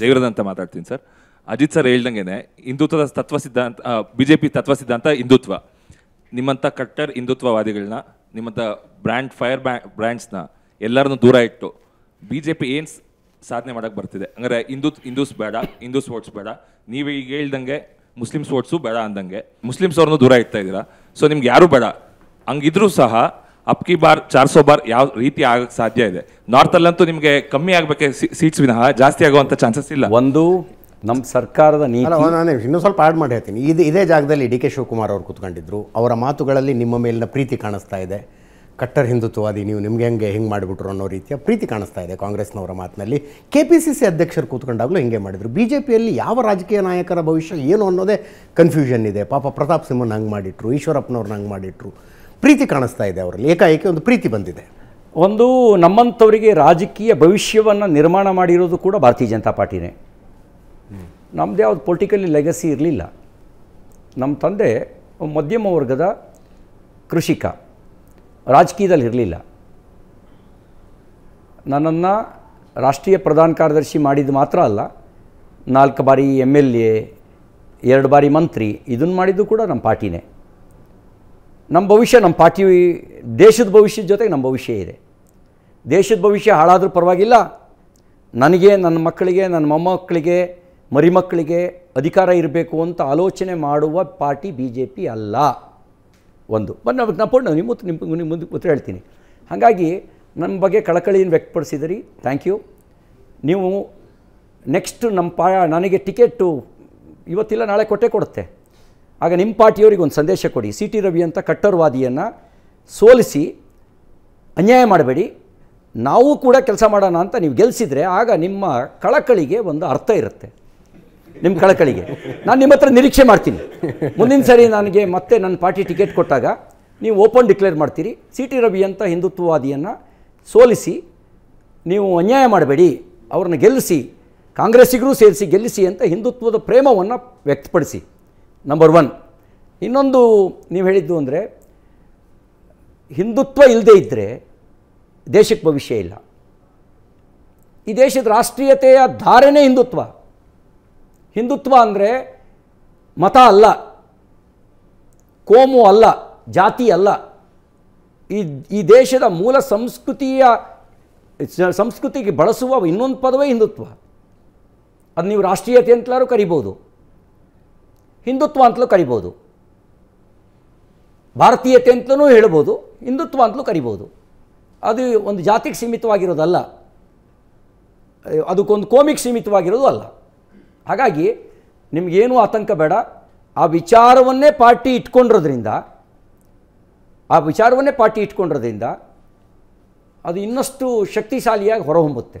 ಜಯವ್ರದ ಅಂತ ಮಾತಾಡ್ತೀನಿ sir Ajit sir ಹೇಳ್ದಂಗೆನೆ ಹಿಂದುತ್ವದ ತತ್ವ ಸಿದ್ಧಾಂತ ಬಿ ಜೆ ಪಿ ತತ್ವ ಸಿದ್ಧಾಂತ ಹಿಂದುತ್ವ ನಿಮ್ಮಂಥ ಕಟ್ಟರ್ ಹಿಂದುತ್ವವಾದಿಗಳನ್ನ ನಿಮ್ಮಂಥ ಬ್ರ್ಯಾಂಡ್ ಫೈರ್ ಬ್ರ್ಯಾ ಬ್ರ್ಯಾಂಡ್ಸ್ನ ಎಲ್ಲರನ್ನೂ ದೂರ ಇಟ್ಟು ಬಿ ಜೆ ಪಿ ಏನು ಸಾಧನೆ ಮಾಡೋಕ್ಕೆ ಬರ್ತಿದೆ ಅಂದರೆ ಹಿಂದೂ ಹಿಂದೂಸ್ ಬೇಡ ಹಿಂದೂ ಸ್ಪೋರ್ಟ್ಸ್ ಬೇಡ ನೀವು ಈಗ ಹೇಳ್ದಂಗೆ ಮುಸ್ಲಿಮ್ ಸ್ಪೋರ್ಟ್ಸು ಬೇಡ ಅಂದಂಗೆ ಮುಸ್ಲಿಮ್ಸ್ ಅವ್ರನ್ನೂ ದೂರ ಇಡ್ತಾ ಇದ್ದೀರಾ ಸೊ ನಿಮ್ಗೆ ಯಾರೂ ಬೇಡ ಹಂಗಿದ್ರೂ ಸಹ ಅಪ್ಕಿ ಬಾರ್ ಚಾರ್ಸೋ ಬಾರ್ ಯಾವ ರೀತಿ ಆಗಕ್ಕೆ ಸಾಧ್ಯ ಇದೆ ನಾರ್ತಲ್ಲಂತೂ ನಿಮಗೆ ಕಮ್ಮಿ ಆಗಬೇಕೆ ಸೀಟ್ಸ್ ವಿನಃ ಜಾಸ್ತಿ ಆಗುವಂಥ ಚಾನ್ಸಸ್ ಇಲ್ಲ ಒಂದು ನಮ್ಮ ಸರ್ಕಾರದ ನೀತಿ ನಾನು ಇನ್ನೂ ಸ್ವಲ್ಪ ಆ್ಯಡ್ ಮಾಡಿ ಹೇಳ್ತೀನಿ ಇದು ಇದೇ ಜಾಗದಲ್ಲಿ ಡಿ ಕೆ ಶಿವಕುಮಾರ್ ಅವರು ಕೂತ್ಕೊಂಡಿದ್ರು ಅವರ ಮಾತುಗಳಲ್ಲಿ ನಿಮ್ಮ ಮೇಲಿನ ಪ್ರೀತಿ ಕಾಣಿಸ್ತಾ ಇದೆ ಕಟ್ಟರ್ ಹಿಂದುತ್ವವಾದಿ ನೀವು ನಿಮ್ಗೆ ಹೆಂಗೆ ಹೆಂಗೆ ಮಾಡಿಬಿಟ್ರು ಅನ್ನೋ ರೀತಿಯ ಪ್ರೀತಿ ಕಾಣಿಸ್ತಾ ಇದೆ ಕಾಂಗ್ರೆಸ್ನವರ ಮಾತಿನಲ್ಲಿ ಕೆ ಪಿ ಸಿ ಸಿ ಅಧ್ಯಕ್ಷರು ಕೂತ್ಕೊಂಡಾಗಲೂ ಹಿಂಗೆ ಮಾಡಿದರು ಬಿ ಜೆ ಪಿಯಲ್ಲಿ ಯಾವ ರಾಜಕೀಯ ನಾಯಕರ ಭವಿಷ್ಯ ಏನು ಅನ್ನೋದೇ ಕನ್ಫ್ಯೂಷನ್ ಇದೆ ಪಾಪ ಪ್ರತಾಪ್ ಸಿಂಹನ ಹಂಗೆ ಮಾಡಿಟ್ರು ಈಶ್ವರಪ್ಪನವ್ರನ್ನ ಹಂಗೆ ಮಾಡಿಟ್ರು ಪ್ರೀತಿ ಕಾಣಿಸ್ತಾ ಇದೆ ಅವರಲ್ಲಿ ಏಕಾಏಕಿ ಒಂದು ಪ್ರೀತಿ ಬಂದಿದೆ ಒಂದು ನಮ್ಮಂಥವರಿಗೆ ರಾಜಕೀಯ ಭವಿಷ್ಯವನ್ನು ನಿರ್ಮಾಣ ಮಾಡಿರೋದು ಕೂಡ ಭಾರತೀಯ ಜನತಾ ಪಾರ್ಟಿನೇ ನಮ್ಮದೇ ಯಾವುದು ಪೊಲಿಟಿಕಲಿ ಲೆಗಸಿ ಇರಲಿಲ್ಲ ನಮ್ಮ ತಂದೆ ಮಧ್ಯಮ ವರ್ಗದ ಕೃಷಿಕ ರಾಜಕೀಯದಲ್ಲಿ ಇರಲಿಲ್ಲ ನನ್ನನ್ನು ರಾಷ್ಟ್ರೀಯ ಪ್ರಧಾನ ಕಾರ್ಯದರ್ಶಿ ಮಾಡಿದ್ದು ಮಾತ್ರ ಅಲ್ಲ ನಾಲ್ಕು ಬಾರಿ ಎಮ್ ಎಲ್ ಎ ಎರಡು ಬಾರಿ ಮಂತ್ರಿ ಇದನ್ನು ಮಾಡಿದ್ದು ಕೂಡ ನಮ್ಮ ಪಾರ್ಟಿನೇ ನಮ್ಮ ಭವಿಷ್ಯ ನಮ್ಮ ಪಾರ್ಟಿ ದೇಶದ ಭವಿಷ್ಯದ ಜೊತೆಗೆ ನಮ್ಮ ಭವಿಷ್ಯ ಇದೆ ದೇಶದ ಭವಿಷ್ಯ ಹಾಳಾದರೂ ಪರವಾಗಿಲ್ಲ ನನಗೆ ನನ್ನ ಮಕ್ಕಳಿಗೆ ನನ್ನ ಮೊಮ್ಮಕ್ಕಳಿಗೆ ಮರಿಮಕ್ಕಳಿಗೆ ಅಧಿಕಾರ ಇರಬೇಕು ಅಂತ ಆಲೋಚನೆ ಮಾಡುವ ಪಾರ್ಟಿ ಬಿ ಜೆ ಪಿ ಅಲ್ಲ ಒಂದು ಬಟ್ ನಾವು ನಾವು ನಿಮ್ಮ ನಿಮ್ಮ ನಿಮ್ಮ ಮುಂದೆ ಉತ್ತರ ಹೇಳ್ತೀನಿ ಹಾಗಾಗಿ ನನ್ನ ಬಗ್ಗೆ ಕಳಕಳಿಯನ್ನು ವ್ಯಕ್ತಪಡಿಸಿದಿರಿ ಥ್ಯಾಂಕ್ ಯು ನೀವು ನೆಕ್ಸ್ಟ್ ನಮ್ಮ ಪಾ ನನಗೆ ಟಿಕೆಟು ಇವತ್ತಿಲ್ಲ ನಾಳೆ ಕೊಟ್ಟೆ ಕೊಡುತ್ತೆ ಆಗ ನಿಮ್ಮ ಪಾರ್ಟಿಯವರಿಗೆ ಒಂದು ಸಂದೇಶ ಕೊಡಿ ಸಿ ಟಿ ರವಿ ಅಂತ ಕಟ್ಟರ್ವಾದಿಯನ್ನು ಸೋಲಿಸಿ ಅನ್ಯಾಯ ಮಾಡಬೇಡಿ ನಾವು ಕೂಡ ಕೆಲಸ ಮಾಡೋಣ ಅಂತ ನೀವು ಗೆಲ್ಲಿಸಿದರೆ ಆಗ ನಿಮ್ಮ ಕಳಕಳಿಗೆ ಒಂದು ಅರ್ಥ ಇರುತ್ತೆ ನಿಮ್ಮ ಕಳಕಳಿಗೆ ನಾನು ನಿಮ್ಮ ಹತ್ರ ನಿರೀಕ್ಷೆ ಮಾಡ್ತೀನಿ ಮುಂದಿನ ಸರಿ ನನಗೆ ಮತ್ತೆ ನನ್ನ ಪಾರ್ಟಿ ಟಿಕೆಟ್ ಕೊಟ್ಟಾಗ ನೀವು ಓಪನ್ ಡಿಕ್ಲೇರ್ ಮಾಡ್ತೀರಿ ಸಿ ಟಿ ರವಿ ಅಂತ ಹಿಂದುತ್ವವಾದಿಯನ್ನು ಸೋಲಿಸಿ ನೀವು ಅನ್ಯಾಯ ಮಾಡಬೇಡಿ ಅವ್ರನ್ನ ಗೆಲ್ಲಿಸಿ ಕಾಂಗ್ರೆಸ್ಸಿಗರೂ ಸೇರಿಸಿ ಗೆಲ್ಲಿಸಿ ಅಂತ ಹಿಂದುತ್ವದ ಪ್ರೇಮವನ್ನು ವ್ಯಕ್ತಪಡಿಸಿ ನಂಬರ್ ಒನ್ ಇನ್ನೊಂದು ನೀವು ಹೇಳಿದ್ದು ಅಂದರೆ ಹಿಂದುತ್ವ ಇಲ್ಲದೇ ಇದ್ದರೆ ದೇಶಕ್ಕೆ ಭವಿಷ್ಯ ಇಲ್ಲ ಈ ದೇಶದ ರಾಷ್ಟ್ರೀಯತೆಯ ಧಾರಣೆ ಹಿಂದುತ್ವ ಹಿಂದುತ್ವ ಅಂದರೆ ಮತ ಅಲ್ಲ ಕೋಮು ಅಲ್ಲ ಜಾತಿ ಅಲ್ಲ ಈ ಈ ದೇಶದ ಮೂಲ ಸಂಸ್ಕೃತಿಯ ಸಂಸ್ಕೃತಿಗೆ ಬಳಸುವ ಇನ್ನೊಂದು ಪದವೇ ಹಿಂದುತ್ವ ಅದು ನೀವು ರಾಷ್ಟ್ರೀಯತೆ ಅಂತಲಾರು ಕರಿಬೋದು ಹಿಂದುತ್ವ ಅಂತಲೂ ಕರಿಬೋದು ಭಾರತೀಯತೆ ಅಂತಲೂ ಹೇಳ್ಬೋದು ಹಿಂದುತ್ವ ಅಂತಲೂ ಕರಿಬೋದು ಅದು ಒಂದು ಜಾತಿಗೆ ಸೀಮಿತವಾಗಿರೋದಲ್ಲ ಅದಕ್ಕೊಂದು ಕೋಮಿಗೆ ಸೀಮಿತವಾಗಿರೋದು ಅಲ್ಲ ಹಾಗಾಗಿ ನಿಮಗೇನು ಆತಂಕ ಬೇಡ ಆ ವಿಚಾರವನ್ನೇ ಪಾರ್ಟಿ ಇಟ್ಕೊಂಡಿರೋದ್ರಿಂದ ಆ ವಿಚಾರವನ್ನೇ ಪಾರ್ಟಿ ಇಟ್ಕೊಂಡಿರೋದ್ರಿಂದ ಅದು ಇನ್ನಷ್ಟು ಶಕ್ತಿಶಾಲಿಯಾಗಿ ಹೊರಹೊಮ್ಮುತ್ತೆ